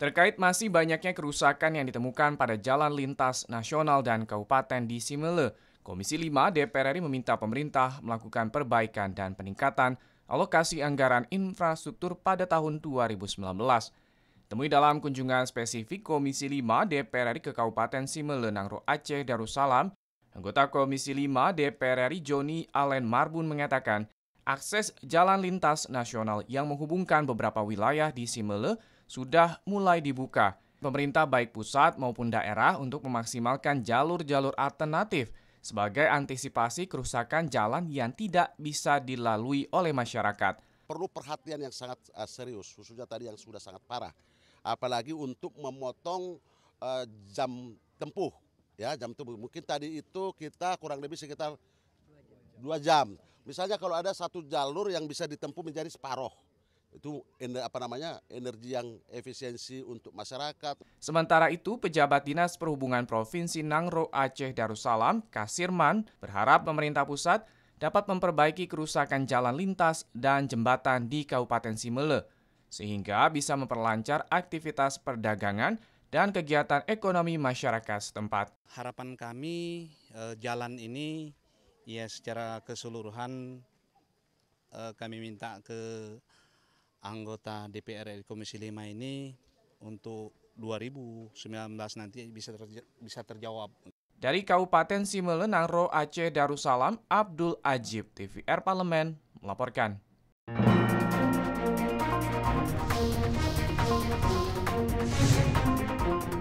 Terkait masih banyaknya kerusakan yang ditemukan pada jalan lintas nasional dan kabupaten di Simele, Komisi 5 DPR RI meminta pemerintah melakukan perbaikan dan peningkatan alokasi anggaran infrastruktur pada tahun 2019. Temui dalam kunjungan spesifik Komisi 5 DPR RI ke Kabupaten Simele Nangro Aceh Darussalam, anggota Komisi 5 DPR RI Joni Allen Marbun mengatakan akses jalan lintas nasional yang menghubungkan beberapa wilayah di Simele sudah mulai dibuka. Pemerintah baik pusat maupun daerah untuk memaksimalkan jalur-jalur alternatif sebagai antisipasi kerusakan jalan yang tidak bisa dilalui oleh masyarakat. Perlu perhatian yang sangat eh, serius, khususnya tadi yang sudah sangat parah. Apalagi untuk memotong eh, jam tempuh, ya jam tempuh. Mungkin tadi itu kita kurang lebih sekitar dua jam. Misalnya kalau ada satu jalur yang bisa ditempuh menjadi separoh, itu apa namanya energi yang efisiensi untuk masyarakat. Sementara itu, pejabat Dinas Perhubungan Provinsi Nangro Aceh Darussalam, Kasirman, berharap pemerintah pusat dapat memperbaiki kerusakan jalan lintas dan jembatan di Kabupaten Simele, sehingga bisa memperlancar aktivitas perdagangan dan kegiatan ekonomi masyarakat setempat. Harapan kami eh, jalan ini Ya secara keseluruhan eh, kami minta ke anggota DPR Komisi 5 ini untuk 2019 nanti bisa terja bisa terjawab. Dari Kabupaten Simelenangro, Aceh Darussalam, Abdul Ajib, TVR Parlemen, melaporkan. Thank you.